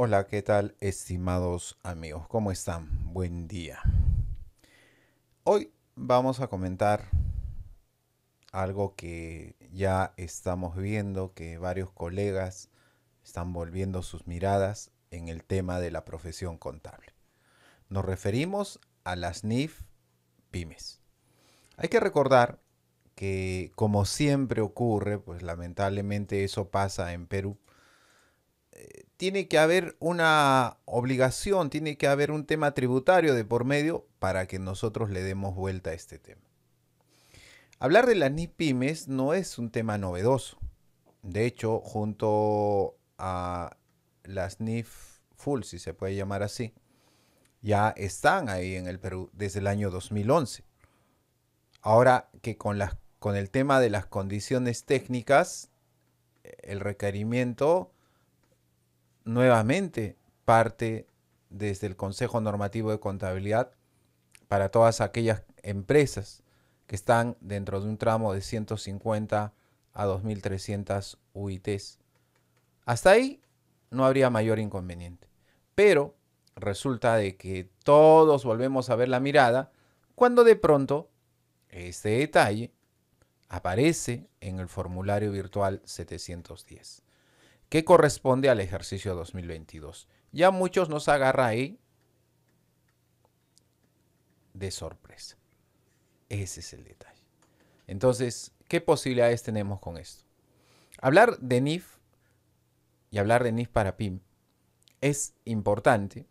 Hola, ¿qué tal estimados amigos? ¿Cómo están? Buen día. Hoy vamos a comentar algo que ya estamos viendo, que varios colegas están volviendo sus miradas en el tema de la profesión contable. Nos referimos a las NIF pymes. Hay que recordar que como siempre ocurre, pues lamentablemente eso pasa en Perú, eh, tiene que haber una obligación, tiene que haber un tema tributario de por medio para que nosotros le demos vuelta a este tema. Hablar de las Pymes no es un tema novedoso. De hecho, junto a las NIF Full, si se puede llamar así, ya están ahí en el Perú desde el año 2011. Ahora que con el tema de las condiciones técnicas, el requerimiento nuevamente parte desde el Consejo Normativo de Contabilidad para todas aquellas empresas que están dentro de un tramo de 150 a 2.300 UITs. Hasta ahí no habría mayor inconveniente. Pero resulta de que todos volvemos a ver la mirada cuando de pronto este detalle aparece en el formulario virtual 710 que corresponde al ejercicio 2022. Ya muchos nos agarra ahí de sorpresa. Ese es el detalle. Entonces, ¿qué posibilidades tenemos con esto? Hablar de NIF y hablar de NIF para PIM es importante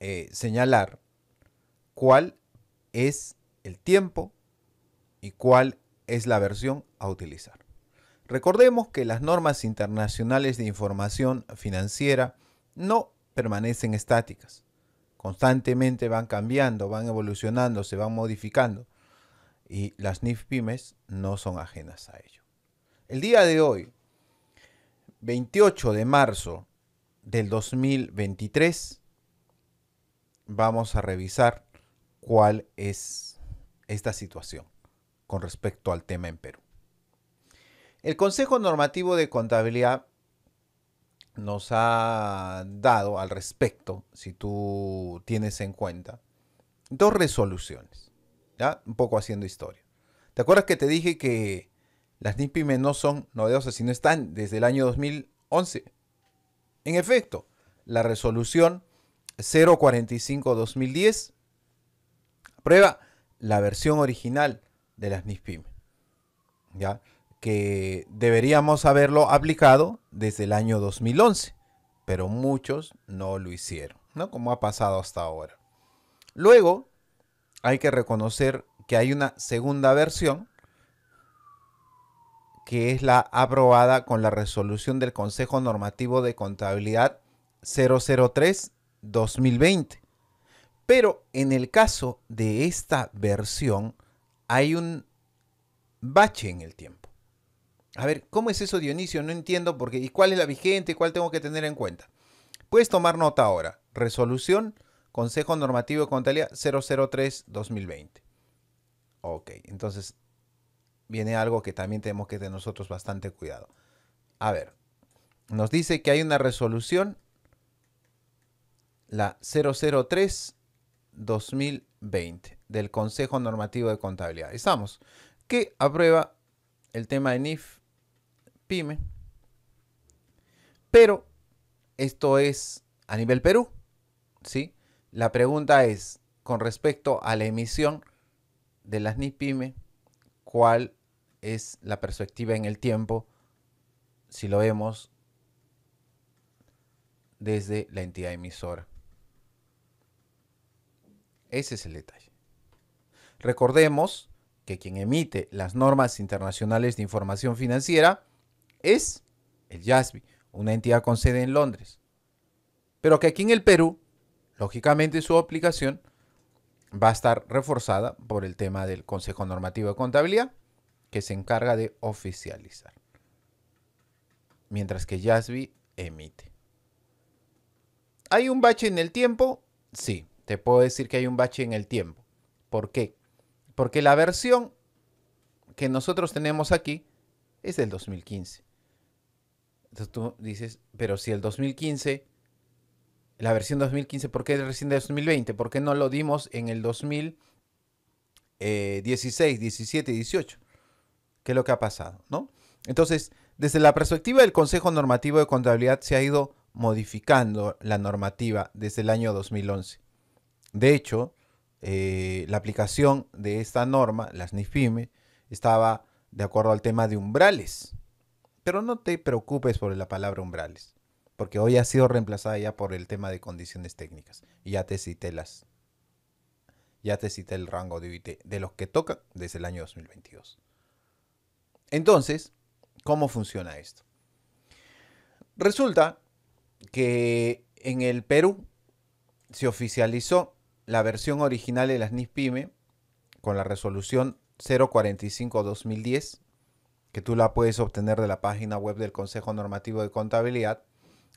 eh, señalar cuál es el tiempo y cuál es la versión a utilizar. Recordemos que las normas internacionales de información financiera no permanecen estáticas. Constantemente van cambiando, van evolucionando, se van modificando. Y las NIF pymes no son ajenas a ello. El día de hoy, 28 de marzo del 2023, vamos a revisar cuál es esta situación con respecto al tema en Perú. El Consejo Normativo de Contabilidad nos ha dado al respecto, si tú tienes en cuenta, dos resoluciones, ¿ya? Un poco haciendo historia. ¿Te acuerdas que te dije que las NIPIME no son novedosas, sino están desde el año 2011? En efecto, la resolución 045-2010 aprueba la versión original de las NIPIME, ¿ya? que deberíamos haberlo aplicado desde el año 2011, pero muchos no lo hicieron, ¿no? Como ha pasado hasta ahora. Luego, hay que reconocer que hay una segunda versión, que es la aprobada con la resolución del Consejo Normativo de Contabilidad 003-2020. Pero en el caso de esta versión, hay un bache en el tiempo. A ver, ¿cómo es eso, Dionisio? No entiendo porque ¿y cuál es la vigente? ¿Cuál tengo que tener en cuenta? Puedes tomar nota ahora. Resolución Consejo Normativo de Contabilidad 003-2020. Ok, entonces viene algo que también tenemos que tener nosotros bastante cuidado. A ver, nos dice que hay una resolución, la 003-2020 del Consejo Normativo de Contabilidad. Estamos, que aprueba el tema de NIF pyme. Pero esto es a nivel Perú, ¿sí? La pregunta es, con respecto a la emisión de las NIPYME, ¿cuál es la perspectiva en el tiempo si lo vemos desde la entidad emisora? Ese es el detalle. Recordemos que quien emite las normas internacionales de información financiera es el JASBI, una entidad con sede en Londres. Pero que aquí en el Perú, lógicamente su aplicación va a estar reforzada por el tema del Consejo Normativo de Contabilidad, que se encarga de oficializar. Mientras que JASBI emite. ¿Hay un bache en el tiempo? Sí, te puedo decir que hay un bache en el tiempo. ¿Por qué? Porque la versión que nosotros tenemos aquí es del 2015. Entonces tú dices, pero si el 2015, la versión 2015, ¿por qué recién de 2020? ¿Por qué no lo dimos en el 2016, 17, 18? ¿Qué es lo que ha pasado? ¿no? Entonces, desde la perspectiva del Consejo Normativo de Contabilidad se ha ido modificando la normativa desde el año 2011. De hecho, eh, la aplicación de esta norma, las NIFIME, estaba de acuerdo al tema de umbrales. Pero no te preocupes por la palabra umbrales, porque hoy ha sido reemplazada ya por el tema de condiciones técnicas. ya te cité las. Ya te cité el rango de de los que tocan desde el año 2022. Entonces, ¿cómo funciona esto? Resulta que en el Perú se oficializó la versión original de las NISPYME con la resolución 045-2010 que tú la puedes obtener de la página web del Consejo Normativo de Contabilidad.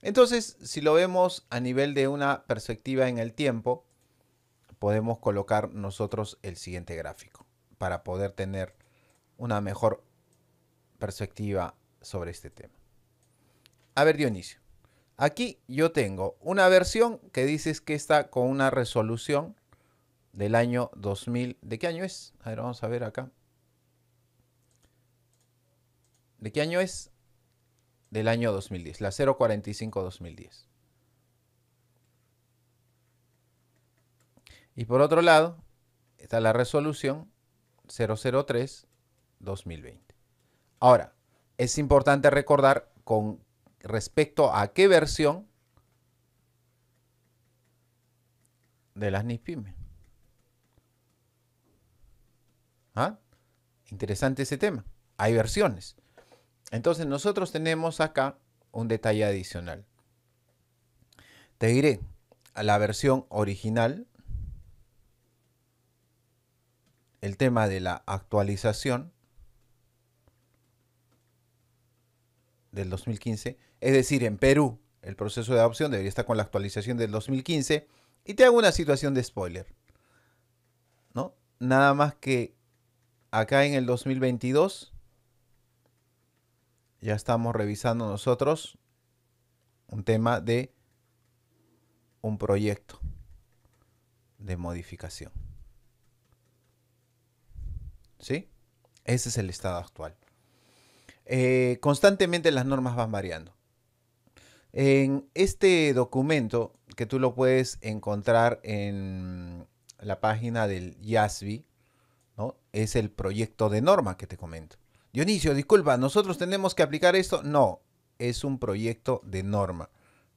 Entonces, si lo vemos a nivel de una perspectiva en el tiempo, podemos colocar nosotros el siguiente gráfico para poder tener una mejor perspectiva sobre este tema. A ver, Dionisio, aquí yo tengo una versión que dices que está con una resolución del año 2000. ¿De qué año es? A ver, vamos a ver acá. ¿De qué año es? Del año 2010, la 045-2010. Y por otro lado, está la resolución 003-2020. Ahora, es importante recordar con respecto a qué versión de las NISPYME. ¿Ah? Interesante ese tema. Hay versiones. Entonces nosotros tenemos acá un detalle adicional. Te diré, a la versión original, el tema de la actualización del 2015, es decir, en Perú el proceso de adopción debería estar con la actualización del 2015 y te hago una situación de spoiler. ¿No? Nada más que acá en el 2022 ya estamos revisando nosotros un tema de un proyecto de modificación. ¿Sí? Ese es el estado actual. Eh, constantemente las normas van variando. En este documento, que tú lo puedes encontrar en la página del YASBI, ¿no? es el proyecto de norma que te comento. Dionisio, disculpa, nosotros tenemos que aplicar esto. No, es un proyecto de norma,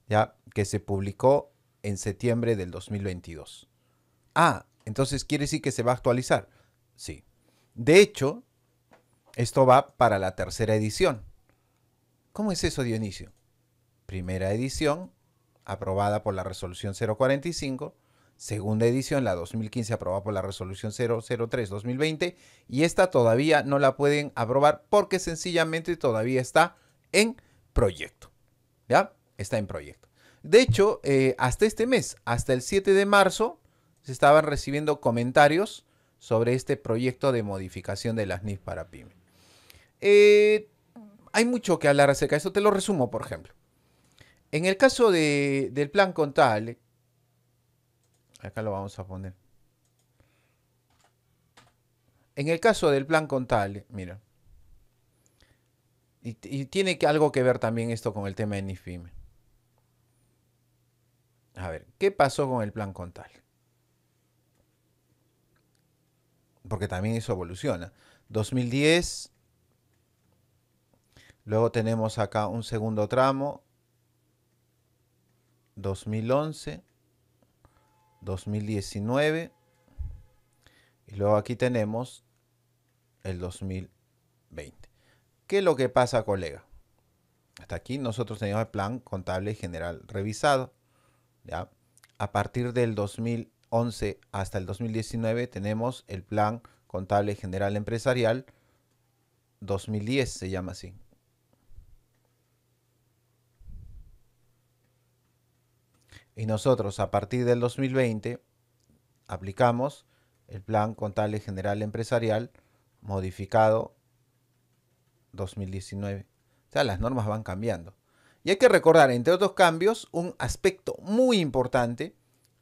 ya que se publicó en septiembre del 2022. Ah, entonces quiere decir que se va a actualizar. Sí. De hecho, esto va para la tercera edición. ¿Cómo es eso, Dionisio? Primera edición, aprobada por la resolución 045 segunda edición, la 2015 aprobada por la resolución 003-2020 y esta todavía no la pueden aprobar porque sencillamente todavía está en proyecto. ¿Ya? Está en proyecto. De hecho, eh, hasta este mes, hasta el 7 de marzo, se estaban recibiendo comentarios sobre este proyecto de modificación de las NIF para PYME. Eh, hay mucho que hablar acerca de esto, te lo resumo, por ejemplo. En el caso del plan contable, Acá lo vamos a poner. En el caso del plan Contal, mira. Y, tiene algo que ver también esto con el tema de NIFIME. A ver, ¿qué pasó con el plan Contal? Porque también eso evoluciona. 2010. Luego tenemos acá un segundo tramo. 2011. 2019. Y luego aquí tenemos el 2020. ¿Qué es lo que pasa, colega? Hasta aquí nosotros tenemos el plan contable general revisado. A partir del 2011 hasta el 2019 tenemos el plan contable general empresarial 2010, se llama así. Y nosotros a partir del 2020 aplicamos el Plan Contable General Empresarial modificado 2019. O sea, las normas van cambiando. Y hay que recordar, entre otros cambios, un aspecto muy importante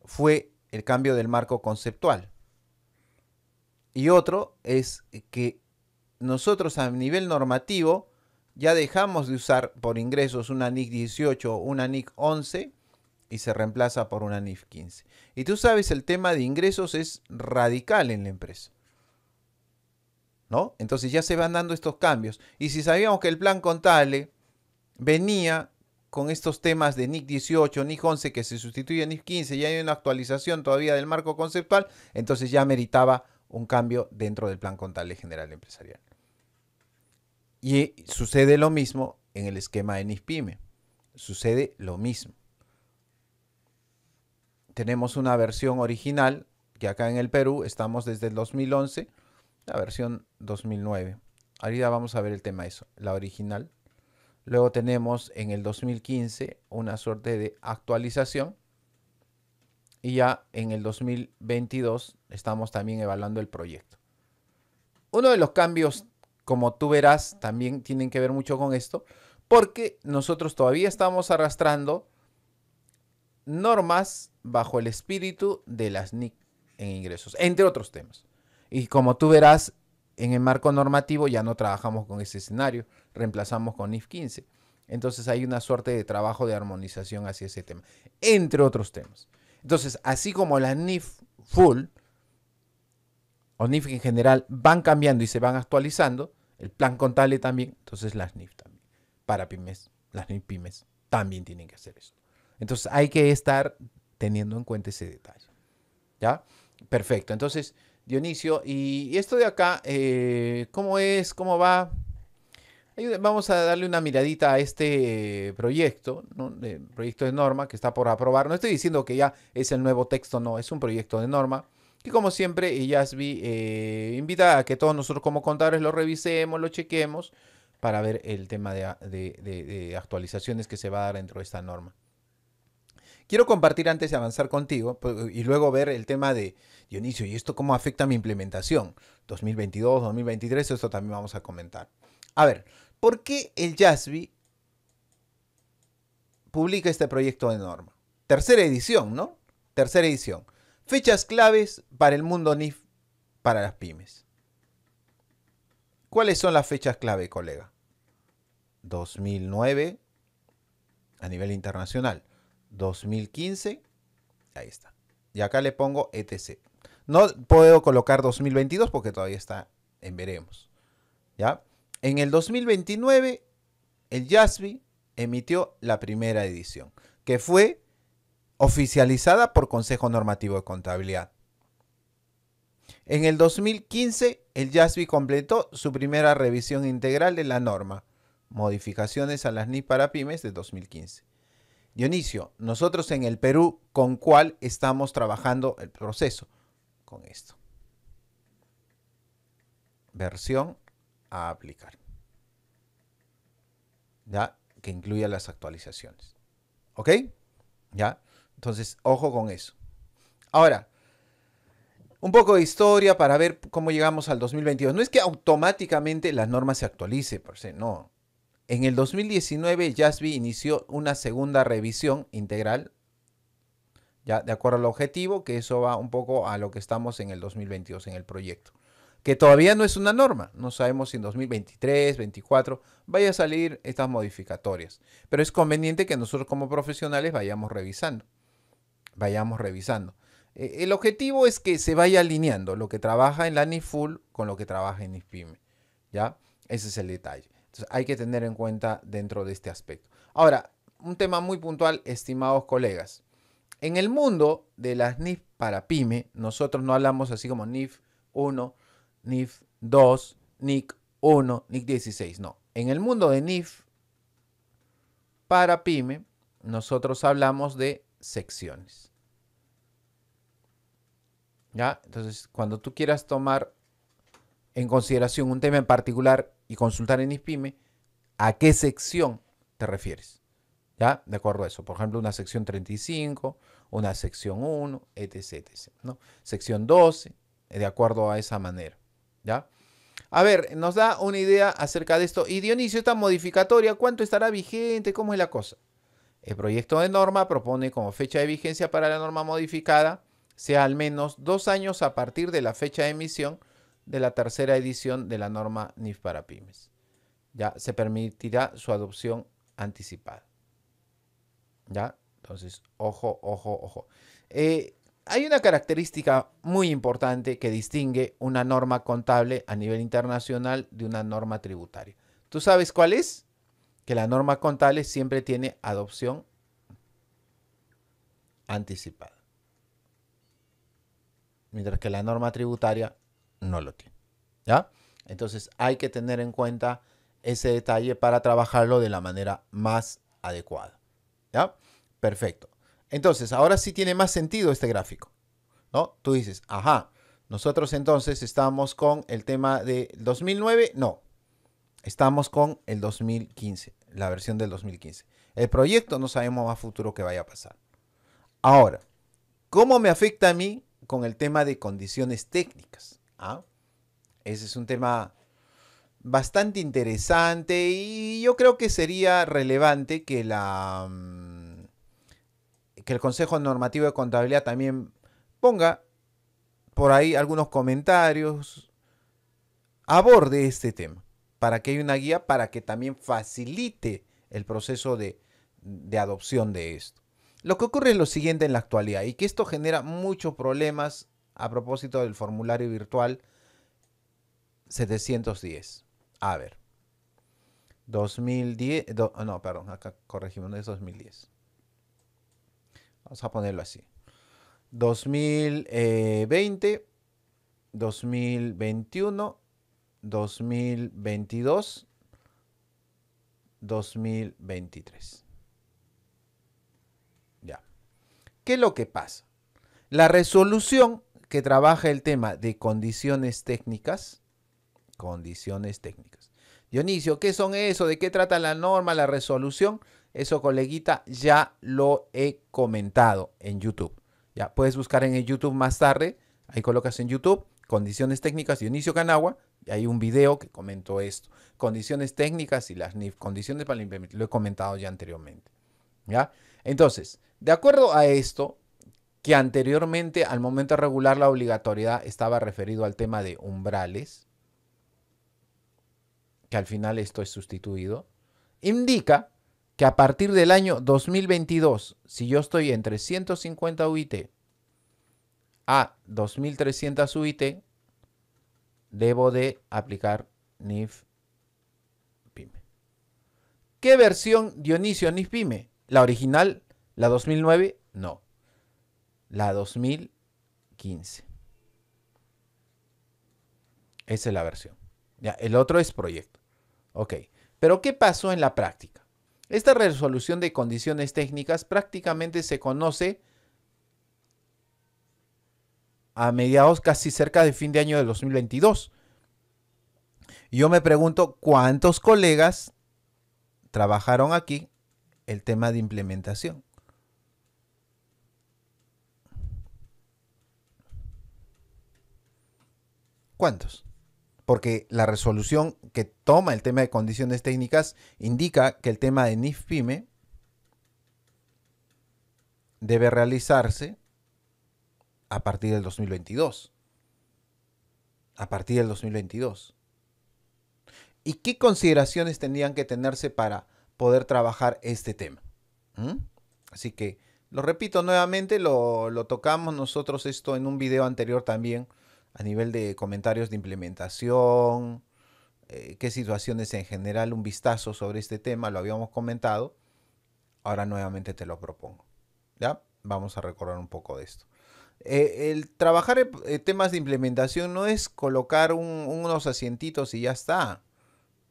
fue el cambio del marco conceptual. Y otro es que nosotros a nivel normativo ya dejamos de usar por ingresos una NIC 18 o una NIC 11 y se reemplaza por una NIF 15. Y tú sabes, el tema de ingresos es radical en la empresa. ¿No? Entonces ya se van dando estos cambios. Y si sabíamos que el plan contable venía con estos temas de NIC 18, NIC 11, que se sustituye a NIF 15, ya hay una actualización todavía del marco conceptual, entonces ya meritaba un cambio dentro del plan contable general empresarial. Y sucede lo mismo en el esquema de NIF PYME. Sucede lo mismo tenemos una versión original que acá en el Perú estamos desde el 2011, la versión 2009. Ahorita vamos a ver el tema eso, la original. Luego tenemos en el 2015 una suerte de actualización. Y ya en el 2022 estamos también evaluando el proyecto. Uno de los cambios, como tú verás, también tienen que ver mucho con esto, porque nosotros todavía estamos arrastrando normas bajo el espíritu de las NIF en ingresos, entre otros temas. Y como tú verás, en el marco normativo ya no trabajamos con ese escenario, reemplazamos con NIF 15. Entonces hay una suerte de trabajo de armonización hacia ese tema, entre otros temas. Entonces, así como las NIF full o NIF en general van cambiando y se van actualizando, el plan contable también, entonces las NIF también. Para pymes, las NIF pymes también tienen que hacer eso. Entonces hay que estar teniendo en cuenta ese detalle. ¿Ya? Perfecto. Entonces, Dionisio, y esto de acá, eh, ¿cómo es? ¿Cómo va? Vamos a darle una miradita a este proyecto, proyecto de norma que está por aprobar. No estoy diciendo que ya es el nuevo texto, no, es un proyecto de norma. Y como siempre, Yasby eh, invita a que todos nosotros como contadores lo revisemos, lo chequemos para ver el tema de actualizaciones que se va a dar dentro de esta norma. Quiero compartir antes de avanzar contigo pues, y luego ver el tema de Dionisio y esto cómo afecta mi implementación. 2022, 2023, eso también vamos a comentar. A ver, ¿por qué el JASBI publica este proyecto de norma? Tercera edición, ¿no? Tercera edición. Fechas claves para el mundo NIF para las pymes. ¿Cuáles son las fechas clave, colega? 2009 a nivel internacional. 2015. Ahí está. Y acá le pongo ETC. No puedo colocar 2022 porque todavía está en veremos. ¿Ya? En el 2029, el JASBI emitió la primera edición, que fue oficializada por Consejo Normativo de Contabilidad. En el 2015, el JASBI completó su primera revisión integral de la norma, modificaciones a las NIP para pymes de 2015. Dionisio, nosotros en el Perú, ¿con cuál estamos trabajando el proceso? Con esto. Versión a aplicar. ¿Ya? Que incluya las actualizaciones. ¿Ok? ¿Ya? Entonces, ojo con eso. Ahora, un poco de historia para ver cómo llegamos al 2022. No es que automáticamente las normas se actualicen, por se, no. En el 2019, Jasby inició una segunda revisión integral, ya de acuerdo al objetivo, que eso va un poco a lo que estamos en el 2022 en el proyecto, que todavía no es una norma, no sabemos si en 2023, 2024 vaya a salir estas modificatorias, pero es conveniente que nosotros como profesionales vayamos revisando, vayamos revisando. E, el objetivo es que se vaya alineando lo que trabaja en la NIFUL con lo que trabaja en NIFPYME, ¿ya? Ese es el detalle hay que tener en cuenta dentro de este aspecto. Ahora, un tema muy puntual, estimados colegas. En el mundo de las NIF para pyme, nosotros no hablamos así como NIF 1, NIF 2, NIC 1, NIC 16, no. En el mundo de NIF para pyme, nosotros hablamos de secciones. ¿Ya? Entonces, cuando tú quieras tomar en consideración un tema en particular y consultar en ISPYME a qué sección te refieres. ¿Ya? De acuerdo a eso. Por ejemplo, una sección 35, una sección 1, etc. ¿no? Sección 12, de acuerdo a esa manera. ¿Ya? A ver, nos da una idea acerca de esto. Y Dionisio, esta modificatoria, ¿cuánto estará vigente? ¿Cómo es la cosa? El proyecto de norma propone como fecha de vigencia para la norma modificada sea al menos dos años a partir de la fecha de emisión de la tercera edición de la norma NIF para pymes. Ya se permitirá su adopción anticipada. ¿Ya? Entonces, ojo, ojo, ojo. Eh, hay una característica muy importante que distingue una norma contable a nivel internacional de una norma tributaria. ¿Tú sabes cuál es? Que la norma contable siempre tiene adopción anticipada. Mientras que la norma tributaria no lo tiene. ¿Ya? Entonces hay que tener en cuenta ese detalle para trabajarlo de la manera más adecuada. ¿Ya? Perfecto. Entonces, ahora sí tiene más sentido este gráfico. ¿No? Tú dices, ajá, nosotros entonces estamos con el tema de 2009. No, estamos con el 2015, la versión del 2015. El proyecto no sabemos más futuro que vaya a pasar. Ahora, ¿cómo me afecta a mí con el tema de condiciones técnicas? ¿Ah? Ese es un tema bastante interesante y yo creo que sería relevante que, la, mm, que el Consejo Normativo de Contabilidad también ponga por ahí algunos comentarios, aborde este tema, para que haya una guía, para que también facilite el proceso de, de adopción de esto. Lo que ocurre es lo siguiente en la actualidad y que esto genera muchos problemas a propósito del formulario virtual 710. A ver. 2010, no, perdón, acá corregimos, no es 2010. Vamos a ponerlo así. 2020, 2021, 2022, 2023. Ya. ¿Qué es lo que pasa? La resolución que trabaja el tema de condiciones técnicas. Condiciones técnicas. Dionisio, ¿qué son eso? ¿De qué trata la norma, la resolución? Eso, coleguita, ya lo he comentado en YouTube. Ya puedes buscar en el YouTube más tarde. Ahí colocas en YouTube condiciones técnicas Dionisio Canagua. Y hay un video que comentó esto. Condiciones técnicas y las NIF. Condiciones para el Lo he comentado ya anteriormente. ¿Ya? Entonces, de acuerdo a esto, que anteriormente al momento de regular la obligatoriedad estaba referido al tema de umbrales, que al final esto es sustituido, indica que a partir del año 2022, si yo estoy entre 150 UIT a 2300 UIT, debo de aplicar NIF PYME. ¿Qué versión Dionisio NIF PYME? ¿La original? ¿La 2009? No la 2015. Esa es la versión. Ya, el otro es proyecto. Ok. Pero ¿qué pasó en la práctica? Esta resolución de condiciones técnicas prácticamente se conoce a mediados casi cerca de fin de año de 2022. Yo me pregunto cuántos colegas trabajaron aquí el tema de implementación. Porque la resolución que toma el tema de condiciones técnicas indica que el tema de NIF PYME debe realizarse a partir del 2022. A partir del 2022. ¿Y qué consideraciones tendrían que tenerse para poder trabajar este tema? ¿Mm? Así que, lo repito nuevamente, lo tocamos nosotros esto en un video anterior también a nivel de comentarios de implementación, eh, qué situaciones en general, un vistazo sobre este tema, lo habíamos comentado. Ahora nuevamente te lo propongo. ¿Ya? Vamos a recordar un poco de esto. Eh, el trabajar eh, temas de implementación no es colocar unos asientitos y ya está.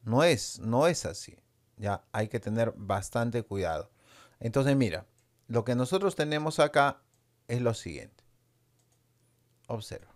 No es, no es así. Ya hay que tener bastante cuidado. Entonces, mira, lo que nosotros tenemos acá es lo siguiente. Observa.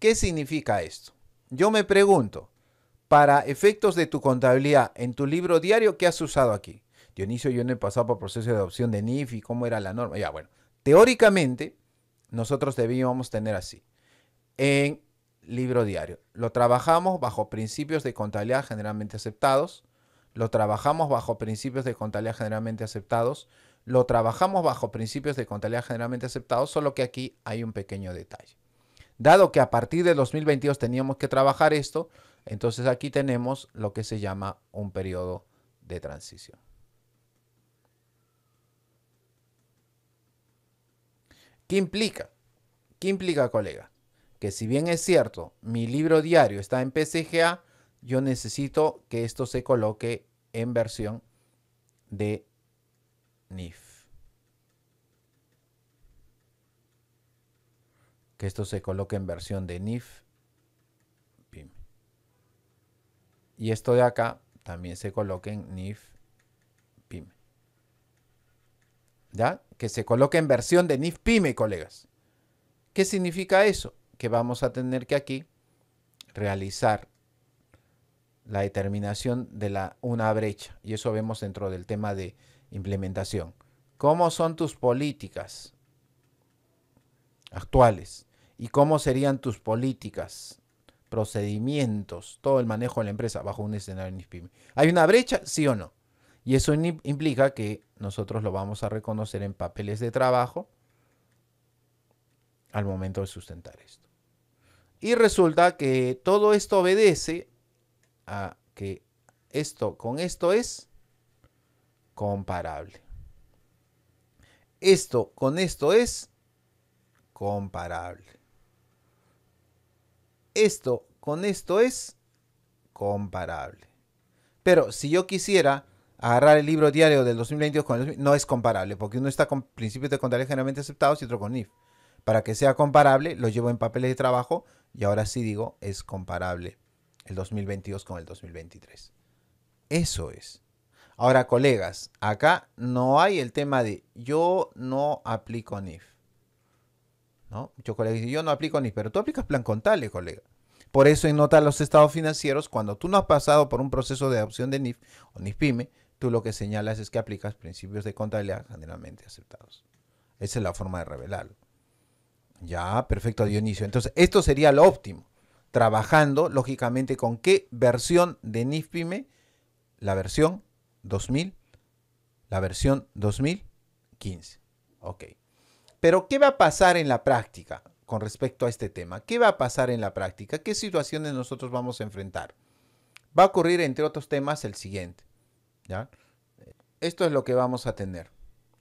¿Qué significa esto? Yo me pregunto, para efectos de tu contabilidad, en tu libro diario, ¿qué has usado aquí? Dionisio, yo no he pasado por proceso de adopción de NIF y cómo era la norma. Ya, bueno, teóricamente, nosotros debíamos tener así. En libro diario, lo trabajamos bajo principios de contabilidad generalmente aceptados, lo trabajamos bajo principios de contabilidad generalmente aceptados, lo trabajamos bajo principios de contabilidad generalmente aceptados, solo que aquí hay un pequeño detalle. Dado que a partir de 2022 teníamos que trabajar esto, entonces aquí tenemos lo que se llama un periodo de transición. ¿Qué implica? ¿Qué implica, colega? Que si bien es cierto, mi libro diario está en PCGA, yo necesito que esto se coloque en versión de NIF. que esto se coloque en versión de NIF. Pyme Y esto de acá también se coloque en NIF. Pyme ¿Ya? Que se coloque en versión de NIF PYME, colegas. ¿Qué significa eso? Que vamos a tener que aquí realizar la determinación de la, una brecha. Y eso vemos dentro del tema de implementación. ¿Cómo son tus políticas actuales? y cómo serían tus políticas, procedimientos, todo el manejo de la empresa bajo un escenario pyme. ¿Hay una brecha? ¿Sí o no? Y eso implica que nosotros lo vamos a reconocer en papeles de trabajo al momento de sustentar esto. Y resulta que todo esto obedece a que esto con esto es comparable. Esto con esto es comparable esto con esto es comparable. Pero si yo quisiera agarrar el libro diario del 2022 con el no es comparable, porque uno está con principios de contabilidad generalmente aceptados y otro con NIF. Para que sea comparable, lo llevo en papeles de trabajo y ahora sí digo, es comparable el 2022 con el 2023. Eso es. Ahora, colegas, acá no hay el tema de yo no aplico NIF. Muchos colegas dicen, yo no aplico NIF, pero tú aplicas plan contable, colega. Por eso en nota los estados financieros, cuando tú no has pasado por un proceso de adopción de NIF o nif PYME, tú lo que señalas es que aplicas principios de contabilidad generalmente aceptados. Esa es la forma de revelarlo. Ya, perfecto, Dionisio. Entonces, esto sería lo óptimo. Trabajando, lógicamente, con qué versión de nif PYME. la versión 2000, la versión 2015. Ok. Pero ¿qué va a pasar en la práctica con respecto a este tema? ¿Qué va a pasar en la práctica? ¿Qué situaciones nosotros vamos a enfrentar? Va a ocurrir, entre otros temas, el siguiente. ¿ya? Esto es lo que vamos a tener.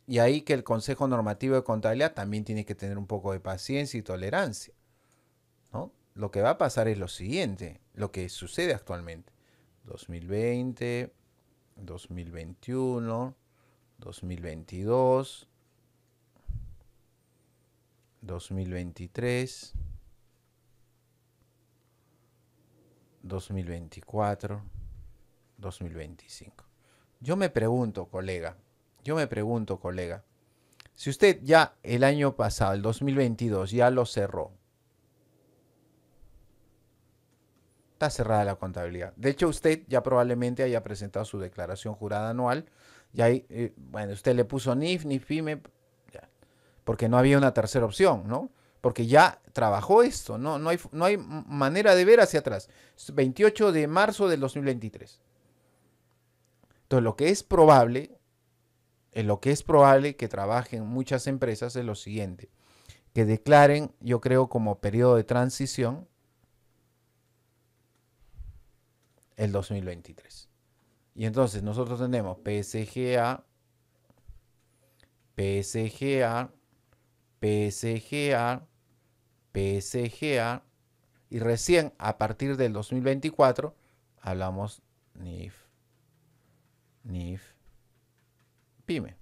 Y ahí que el Consejo Normativo de Contabilidad también tiene que tener un poco de paciencia y tolerancia. Lo que va a pasar es lo siguiente, lo que sucede actualmente. 2020, 2021, 2022, 2023, 2024, 2025. Yo me pregunto, colega, yo me pregunto, colega, si usted ya el año pasado, el 2022, ya lo cerró, está cerrada la contabilidad. De hecho, usted ya probablemente haya presentado su declaración jurada anual. Y ahí, eh, bueno, usted le puso NIF, NIF, PYME, porque no había una tercera opción, ¿no? Porque ya trabajó esto, ¿no? No hay, no hay manera de ver hacia atrás. 28 de marzo del 2023. Entonces, lo que es probable, en lo que es probable que trabajen muchas empresas es lo siguiente. Que declaren, yo creo, como periodo de transición el 2023. Y entonces nosotros tenemos PSGA, PSGA, PSGA, PSGA, y recién a partir del 2024 hablamos NIF, NIF, PYME.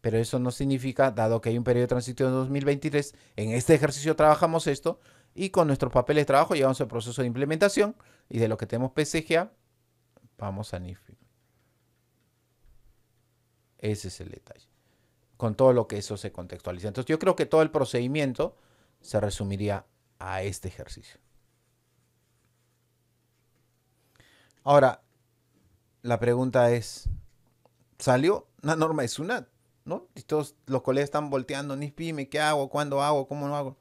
Pero eso no significa, dado que hay un periodo transitorio en 2023, en este ejercicio trabajamos esto y con nuestros papeles de trabajo llevamos el proceso de implementación y de lo que tenemos PSGA, vamos a NIF. Ese es el detalle con todo lo que eso se contextualiza. Entonces yo creo que todo el procedimiento se resumiría a este ejercicio. Ahora, la pregunta es, ¿salió una norma de SUNAT? ¿No? Y todos los colegas están volteando, ni pime, ¿qué hago? ¿Cuándo hago? ¿Cómo no hago?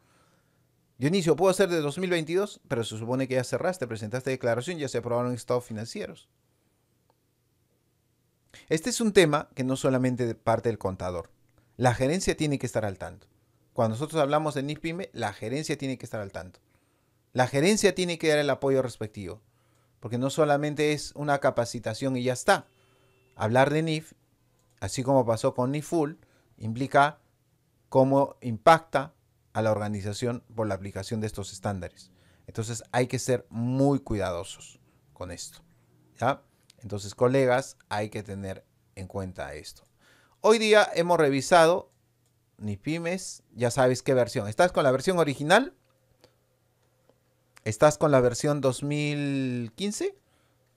Yo inicio, puedo hacer de 2022, pero se supone que ya cerraste, presentaste declaración, ya se aprobaron estados financieros. Este es un tema que no solamente parte del contador. La gerencia tiene que estar al tanto. Cuando nosotros hablamos de PYME, la gerencia tiene que estar al tanto. La gerencia tiene que dar el apoyo respectivo, porque no solamente es una capacitación y ya está. Hablar de NIF, así como pasó con NIFUL, implica cómo impacta a la organización por la aplicación de estos estándares. Entonces hay que ser muy cuidadosos con esto. ¿ya? Entonces, colegas, hay que tener en cuenta esto. Hoy día hemos revisado ni pymes, ya sabes qué versión. ¿Estás con la versión original? ¿Estás con la versión 2015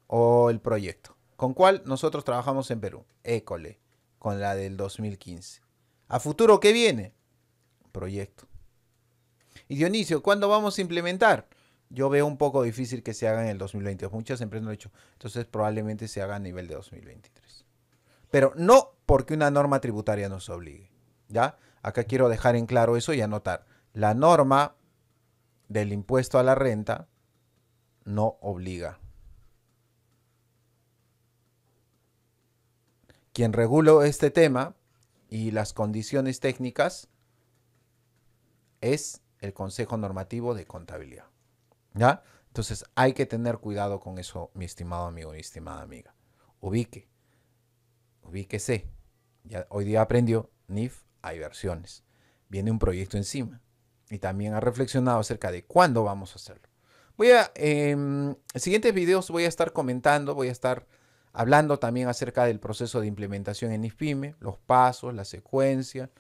o el proyecto? ¿Con cuál nosotros trabajamos en Perú? École, con la del 2015. ¿A futuro qué viene? Proyecto. Y Dionisio, ¿cuándo vamos a implementar? Yo veo un poco difícil que se haga en el 2022. Muchas empresas lo han hecho. Entonces probablemente se haga a nivel de 2023. Pero no porque una norma tributaria nos obligue. ¿Ya? Acá quiero dejar en claro eso y anotar. La norma del impuesto a la renta no obliga. Quien reguló este tema y las condiciones técnicas es el Consejo Normativo de Contabilidad. ¿Ya? Entonces hay que tener cuidado con eso, mi estimado amigo, mi estimada amiga. Ubique, ubíquese hoy día aprendió, NIF, hay versiones. Viene un proyecto encima. Y también ha reflexionado acerca de cuándo vamos a hacerlo. Voy a, em, en siguientes videos voy a estar comentando, voy a estar hablando también acerca del proceso de implementación en NIFPYME, los pasos, la secuencia,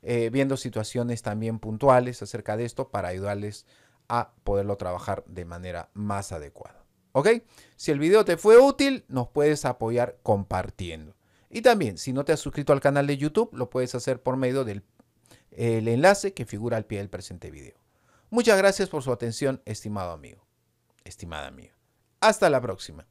eh, viendo situaciones también puntuales acerca de esto para ayudarles a poderlo trabajar de manera más adecuada. ¿Ok? Si el video te fue útil, nos puedes apoyar compartiendo. Y también, si no te has suscrito al canal de YouTube, lo puedes hacer por medio del enlace que figura al pie del presente video. Muchas gracias por su atención, estimado amigo, estimada amiga. Hasta la próxima.